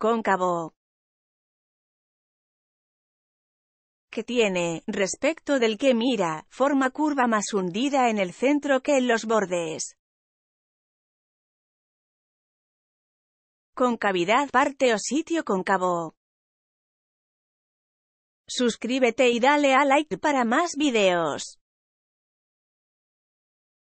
cóncavo que tiene, respecto del que mira, forma curva más hundida en el centro que en los bordes. Concavidad parte o sitio cóncavo. Suscríbete y dale a like para más videos.